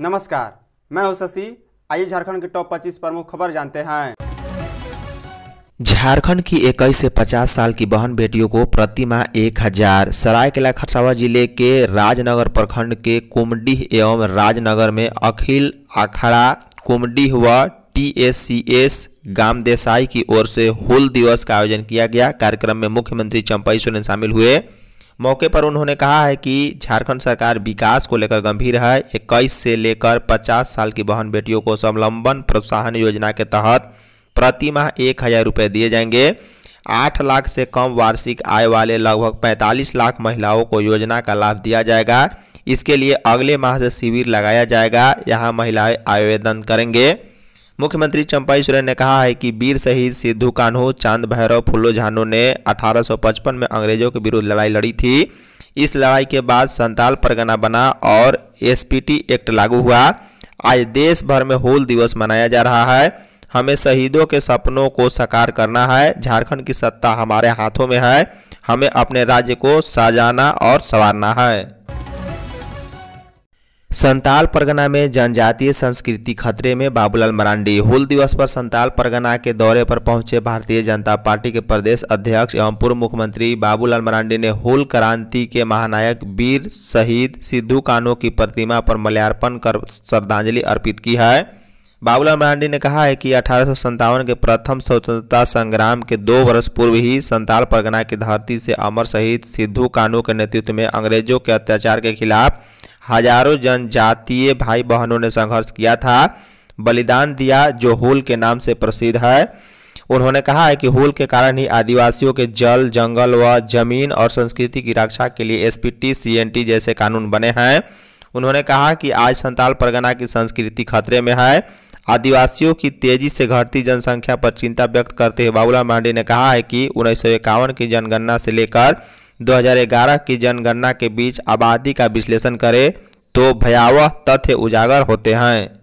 नमस्कार मैं हूं शशि आइए झारखंड के टॉप 25 प्रमुख खबर जानते हैं झारखंड की इक्कीस से 50 साल की बहन बेटियों को प्रति माह एक हजार सरायकेला खरसावा जिले के राजनगर प्रखंड के कुमडीह एवं राजनगर में अखिल आखड़ा कुमडीह व T S C S Desai की ओर से हुल दिवस का आयोजन किया गया कार्यक्रम में मुख्यमंत्री चंपई सोरेन शामिल हुए मौके पर उन्होंने कहा है कि झारखंड सरकार विकास को लेकर गंभीर है इक्कीस से लेकर पचास साल की बहन बेटियों को स्वावलंबन प्रोत्साहन योजना के तहत प्रति माह एक हज़ार रुपये दिए जाएंगे आठ लाख से कम वार्षिक आय वाले लगभग पैंतालीस लाख महिलाओं को योजना का लाभ दिया जाएगा इसके लिए अगले माह से शिविर लगाया जाएगा यहाँ महिलाएँ आवेदन करेंगे मुख्यमंत्री चंपाई सोरेन ने कहा है कि वीर शहीद सिद्धू कान्हू चांद भैरव फुल्लो झानो ने 1855 में अंग्रेजों के विरुद्ध लड़ाई लड़ी थी इस लड़ाई के बाद संताल परगना बना और एसपीटी एक्ट लागू हुआ आज देश भर में होल दिवस मनाया जा रहा है हमें शहीदों के सपनों को साकार करना है झारखंड की सत्ता हमारे हाथों में है हमें अपने राज्य को साजाना और संवारना है संताल परगना में जनजातीय संस्कृति खतरे में बाबूलाल मरांडी हुल दिवस पर संताल परगना के दौरे पर पहुंचे भारतीय जनता पार्टी के प्रदेश अध्यक्ष एवं पूर्व मुख्यमंत्री बाबूलाल मरांडी ने हुल क्रांति के महानायक वीर शहीद सिद्धू कानो की प्रतिमा पर मल्यार्पण कर श्रद्धांजलि अर्पित की है बाबूलाल मरांडी ने कहा है कि अठारह के प्रथम स्वतंत्रता संग्राम के दो वर्ष पूर्व ही संताल परगना की धरती से अमर शहीद सिद्धू कानू के नेतृत्व में अंग्रेजों के अत्याचार के खिलाफ हजारों जनजातीय भाई बहनों ने संघर्ष किया था बलिदान दिया जो होल के नाम से प्रसिद्ध है उन्होंने कहा है कि होल के कारण ही आदिवासियों के जल जंगल व जमीन और संस्कृति की रक्षा के लिए एसपीटी सीएनटी जैसे कानून बने हैं उन्होंने कहा कि आज संताल परगना की संस्कृति खतरे में है आदिवासियों की तेजी से घटती जनसंख्या पर चिंता व्यक्त करते हुए बाबूलाल मांडी ने कहा है कि उन्नीस की जनगणना से लेकर 2011 की जनगणना के बीच आबादी का विश्लेषण करें तो भयावह तथ्य उजागर होते हैं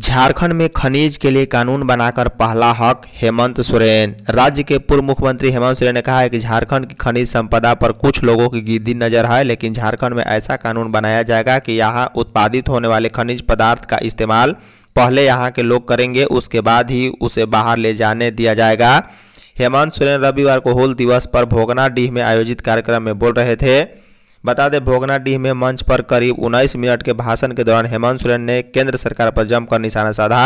झारखंड में खनिज के लिए कानून बनाकर पहला हक हेमंत सोरेन राज्य के पूर्व मुख्यमंत्री हेमंत सोरेन ने कहा है कि झारखंड की खनिज संपदा पर कुछ लोगों की गिद्दी नजर है लेकिन झारखंड में ऐसा कानून बनाया जाएगा कि यहाँ उत्पादित होने वाले खनिज पदार्थ का इस्तेमाल पहले यहाँ के लोग करेंगे उसके बाद ही उसे बाहर ले जाने दिया जाएगा हेमंत सोरेन रविवार को होल दिवस पर भोगनाडीह में आयोजित कार्यक्रम में बोल रहे थे बता दें भोगनाडीह में मंच पर करीब उन्नीस मिनट के भाषण के दौरान हेमंत सोरेन ने केंद्र सरकार पर जमकर निशाना साधा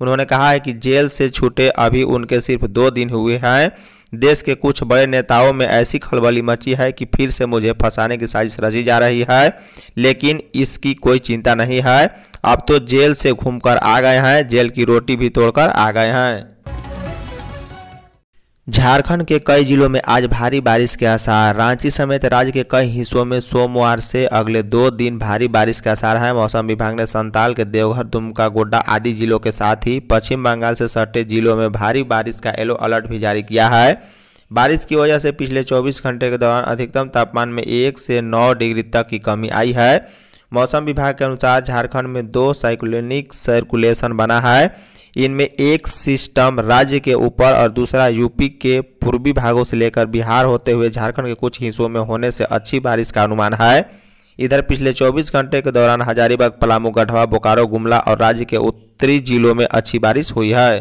उन्होंने कहा है कि जेल से छूटे अभी उनके सिर्फ दो दिन हुए हैं देश के कुछ बड़े नेताओं में ऐसी खलबली मची है कि फिर से मुझे फंसाने की साजिश रची जा रही है लेकिन इसकी कोई चिंता नहीं है अब तो जेल से घूमकर आ गए हैं जेल की रोटी भी तोड़कर आ गए हैं झारखंड के कई जिलों में आज भारी बारिश के आसार रांची समेत राज्य के कई हिस्सों में सोमवार से अगले दो दिन भारी बारिश के आसार हैं मौसम विभाग ने संताल के देवघर दुमका गोड्डा आदि जिलों के साथ ही पश्चिम बंगाल से सटे जिलों में भारी बारिश का येलो अलर्ट भी जारी किया है बारिश की वजह से पिछले चौबीस घंटे के दौरान अधिकतम तापमान में एक से नौ डिग्री तक की कमी आई है मौसम विभाग के अनुसार झारखंड में दो साइक्लोनिक सर्कुलेशन बना है इनमें एक सिस्टम राज्य के ऊपर और दूसरा यूपी के पूर्वी भागों से लेकर बिहार होते हुए झारखंड के कुछ हिस्सों में होने से अच्छी बारिश का अनुमान है इधर पिछले 24 घंटे के दौरान हजारीबाग पलामू गढ़वा बोकारो गुमला और राज्य के उत्तरी जिलों में अच्छी बारिश हुई है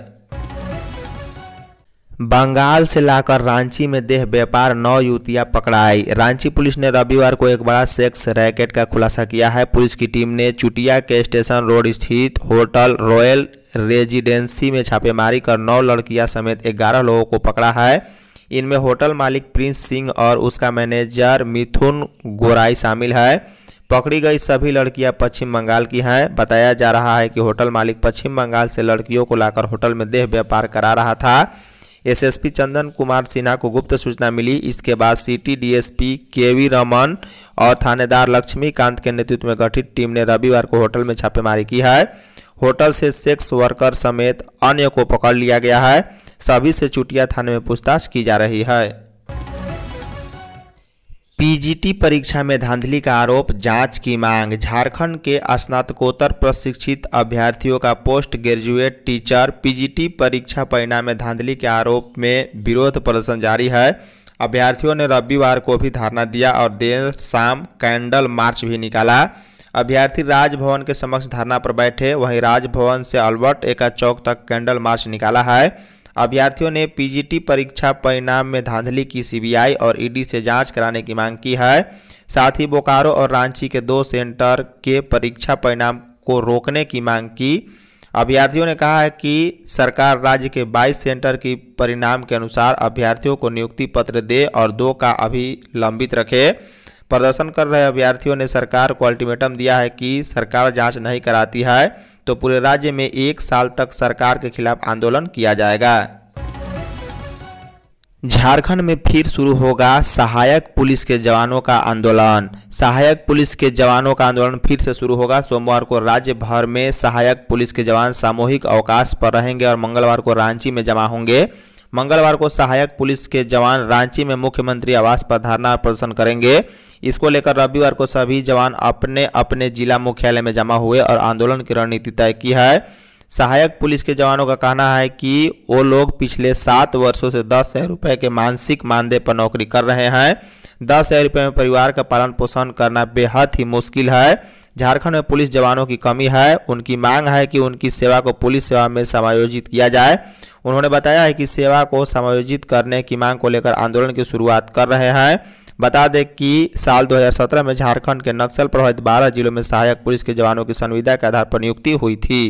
बंगाल से लाकर रांची में देह व्यापार नौ युवतियां पकड़ाई रांची पुलिस ने रविवार को एक बड़ा सेक्स रैकेट का खुलासा किया है पुलिस की टीम ने चुटिया के स्टेशन रोड स्थित होटल रॉयल रेजिडेंसी में छापेमारी कर नौ लड़कियां समेत ग्यारह लोगों को पकड़ा है इनमें होटल मालिक प्रिंस सिंह और उसका मैनेजर मिथुन गोराई शामिल है पकड़ी गई सभी लड़कियां पश्चिम बंगाल की हैं बताया जा रहा है कि होटल मालिक पश्चिम बंगाल से लड़कियों को लाकर होटल में देह व्यापार करा रहा था एसएसपी चंदन कुमार सिन्हा को गुप्त सूचना मिली इसके बाद सिटी डीएसपी केवी रमन और थानेदार लक्ष्मीकांत के नेतृत्व में गठित टीम ने रविवार को होटल में छापेमारी की है होटल से सेक्स वर्कर समेत अन्य को पकड़ लिया गया है सभी से चुटिया थाने में पूछताछ की जा रही है पीजीटी परीक्षा में धांधली का आरोप जांच की मांग झारखंड के स्नातकोत्तर प्रशिक्षित अभ्यर्थियों का पोस्ट ग्रेजुएट टीचर पीजीटी परीक्षा परिणाम में धांधली के आरोप में विरोध प्रदर्शन जारी है अभ्यर्थियों ने रविवार को भी धरना दिया और देर शाम कैंडल मार्च भी निकाला अभ्यर्थी राजभवन के समक्ष धरना पर बैठे वहीं राजभवन से अल्बर्ट एका चौक तक कैंडल मार्च निकाला है अभ्यर्थियों ने पीजीटी परीक्षा परिणाम में धांधली की सीबीआई और ईडी से जांच कराने की मांग की है साथ ही बोकारो और रांची के दो सेंटर के परीक्षा परिणाम को रोकने की मांग की अभ्यर्थियों ने कहा है कि सरकार राज्य के 22 सेंटर की परिणाम के अनुसार अभ्यर्थियों को नियुक्ति पत्र दे और दो का अभी लंबित रखे प्रदर्शन कर रहे अभ्यर्थियों ने सरकार को अल्टीमेटम दिया है कि सरकार जांच नहीं कराती है तो पूरे राज्य में एक साल तक सरकार के खिलाफ आंदोलन किया जाएगा झारखंड में फिर शुरू होगा सहायक पुलिस के जवानों का आंदोलन सहायक पुलिस के जवानों का आंदोलन फिर से शुरू होगा सोमवार को राज्य भर में सहायक पुलिस के जवान सामूहिक अवकाश पर रहेंगे और मंगलवार को रांची में जमा होंगे मंगलवार को सहायक पुलिस के जवान रांची में मुख्यमंत्री आवास पर धरना प्रदर्शन करेंगे इसको लेकर रविवार को सभी जवान अपने अपने जिला मुख्यालय में जमा हुए और आंदोलन की रणनीति तय की है सहायक पुलिस के जवानों का कहना है कि वो लोग पिछले सात वर्षों से दस हज़ार रुपये के मानसिक मानदेय पर नौकरी कर रहे हैं दस हज़ार रुपये में परिवार का पालन पोषण करना बेहद ही मुश्किल है झारखंड में पुलिस जवानों की कमी है उनकी मांग है कि उनकी सेवा को पुलिस सेवा में समायोजित किया जाए उन्होंने बताया है कि सेवा को समायोजित करने की मांग को लेकर आंदोलन की शुरुआत कर रहे हैं बता दें कि साल 2017 में झारखंड के नक्सल प्रभावित 12 जिलों में सहायक पुलिस के जवानों की संविदा के आधार पर नियुक्ति हुई थी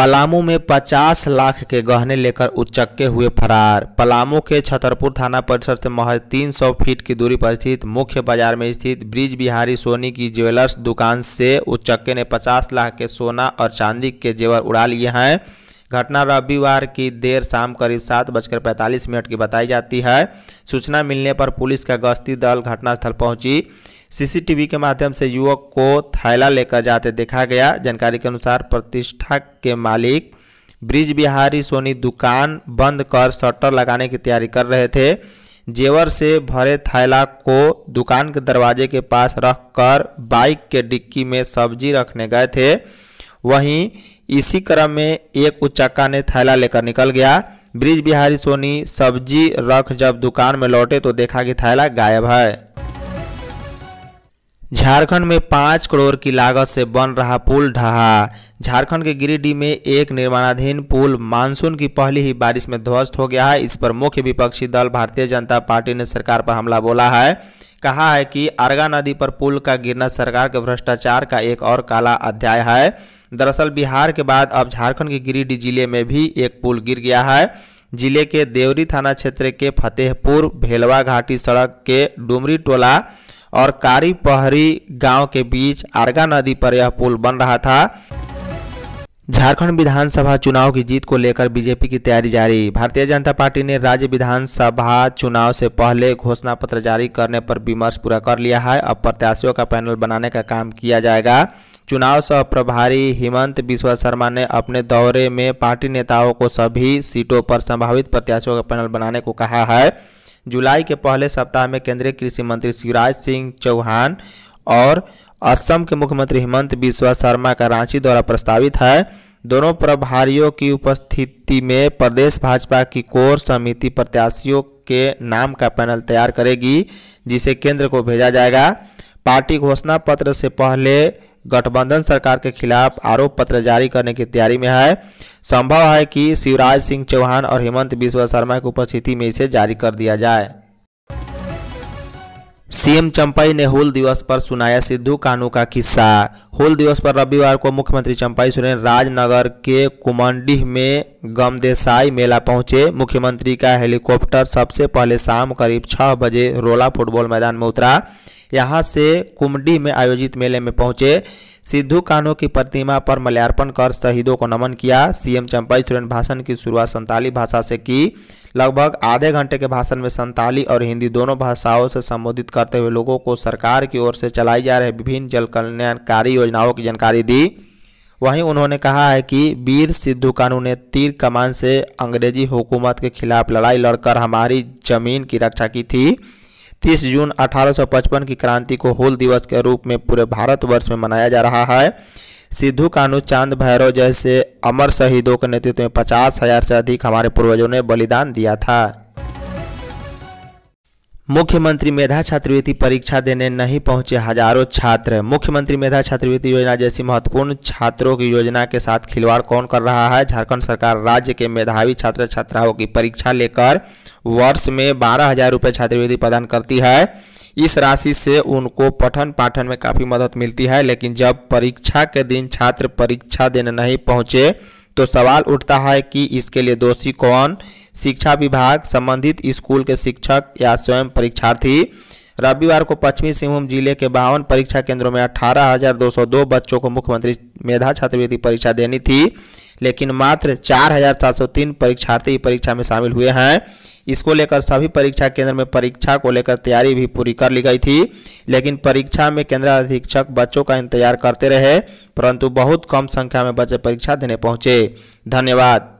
पलामू में 50 लाख के गहने लेकर उचक्के हुए फरार पलामू के छतरपुर थाना परिसर से महज 300 फीट की दूरी पर स्थित मुख्य बाजार में स्थित ब्रिज बिहारी सोनी की ज्वेलर्स दुकान से उचक्के ने 50 लाख के सोना और चांदी के जेवर उड़ा लिए हैं घटना रविवार की देर शाम करीब सात बजकर पैंतालीस मिनट की बताई जाती है सूचना मिलने पर पुलिस का गश्ती दल घटनास्थल पहुंची सीसीटीवी के माध्यम से युवक को थैला लेकर जाते देखा गया जानकारी के अनुसार प्रतिष्ठा के मालिक ब्रिज बिहारी सोनी दुकान बंद कर शटर लगाने की तैयारी कर रहे थे जेवर से भरे थैला को दुकान के दरवाजे के पास रखकर बाइक के डिक्की में सब्जी रखने गए थे वहीं इसी क्रम में एक उच्चक्का ने थैला लेकर निकल गया ब्रिज बिहारी सोनी सब्जी रख जब दुकान में लौटे तो देखा कि थैला गायब है झारखंड में पाँच करोड़ की लागत से बन रहा पुल ढहा झारखंड के गिरिडीह में एक निर्माणाधीन पुल मानसून की पहली ही बारिश में ध्वस्त हो गया है इस पर मुख्य विपक्षी दल भारतीय जनता पार्टी ने सरकार पर हमला बोला है कहा है कि आरगा नदी पर पुल का गिरना सरकार के भ्रष्टाचार का एक और काला अध्याय है दरअसल बिहार के बाद अब झारखंड के गिरिडीह जिले में भी एक पुल गिर गया है जिले के देवरी थाना क्षेत्र के फतेहपुर भेलवा घाटी सड़क के डुमरी टोला और कारी पहरी गांव के बीच आरगा नदी पर यह पुल बन रहा था झारखंड विधानसभा चुनाव की जीत को लेकर बीजेपी की तैयारी जारी भारतीय जनता पार्टी ने राज्य विधानसभा चुनाव से पहले घोषणा पत्र जारी करने पर विमर्श पूरा कर लिया है अब प्रत्याशियों का पैनल बनाने का काम किया जाएगा चुनाव सह प्रभारी हेमंत बिश्व शर्मा ने अपने दौरे में पार्टी नेताओं को सभी सीटों पर संभावित प्रत्याशियों का पैनल बनाने को कहा है जुलाई के पहले सप्ताह में केंद्रीय कृषि मंत्री शिवराज सिंह चौहान और असम के मुख्यमंत्री हेमंत बिश्व शर्मा का रांची द्वारा प्रस्तावित है दोनों प्रभारियों की उपस्थिति में प्रदेश भाजपा की कोर समिति प्रत्याशियों के नाम का पैनल तैयार करेगी जिसे केंद्र को भेजा जाएगा पार्टी घोषणा पत्र से पहले गठबंधन सरकार के खिलाफ आरोप पत्र जारी करने की तैयारी में है संभव है कि शिवराज सिंह चौहान और हेमंत बिस्वा शर्मा की उपस्थिति में इसे जारी कर दिया जाए सीएम चंपई ने हुल दिवस पर सुनाया सिद्धू कानू का किस्सा हुल दिवस पर रविवार को मुख्यमंत्री चंपई सोरेन राजनगर के कुमंडीह में गमदेसाई मेला पहुंचे मुख्यमंत्री का हेलीकॉप्टर सबसे पहले शाम करीब छह बजे रोला फुटबॉल मैदान में उतरा यहाँ से कुमडी में आयोजित मेले में पहुंचे सिद्धू कानों की प्रतिमा पर मल्यार्पण कर शहीदों को नमन किया सीएम चंपाई सोरेन भाषण की शुरुआत संताली भाषा से की लगभग आधे घंटे के भाषण में संताली और हिंदी दोनों भाषाओं से संबोधित करते हुए लोगों को सरकार की ओर से चलाई जा रही विभिन्न जल कल्याणकारी योजनाओं की जानकारी दी वहीं उन्होंने कहा है कि वीर सिद्धू कानू ने तीर कमान से अंग्रेजी हुकूमत के खिलाफ लड़ाई लड़कर हमारी ज़मीन की रक्षा की थी तीस जून 1855 की क्रांति को होल दिवस के रूप में पूरे भारतवर्ष में मनाया जा रहा है सिद्धू कानू चांद भैरव जैसे अमर शहीदों के नेतृत्व में पचास हजार से अधिक हमारे पूर्वजों ने बलिदान दिया था मुख्यमंत्री मेधा छात्रवृत्ति परीक्षा देने नहीं पहुंचे हजारों छात्र मुख्यमंत्री मेधा छात्रवृत्ति योजना जैसी महत्वपूर्ण छात्रों की योजना के साथ खिलवाड़ कौन कर रहा है झारखंड सरकार राज्य के मेधावी छात्र छात्राओं की परीक्षा लेकर वर्ष में बारह हजार रुपये छात्रवृत्ति प्रदान करती है इस राशि से उनको पठन पाठन में काफ़ी मदद मिलती है लेकिन जब परीक्षा के दिन छात्र परीक्षा देने नहीं पहुँचे तो सवाल उठता है कि इसके लिए दोषी कौन शिक्षा विभाग संबंधित स्कूल के शिक्षक या स्वयं परीक्षार्थी रविवार को पश्चिमी सिंहभूम जिले के बावन परीक्षा केंद्रों में अठारह बच्चों को मुख्यमंत्री मेधा छात्रवृत्ति परीक्षा देनी थी लेकिन मात्र 4,703 परीक्षार्थी परीक्षा में शामिल हुए हैं इसको लेकर सभी परीक्षा केंद्र में परीक्षा को लेकर तैयारी भी पूरी कर ली गई थी लेकिन परीक्षा में केंद्र अधीक्षक बच्चों का इंतजार करते रहे परंतु बहुत कम संख्या में बच्चे परीक्षा देने पहुंचे धन्यवाद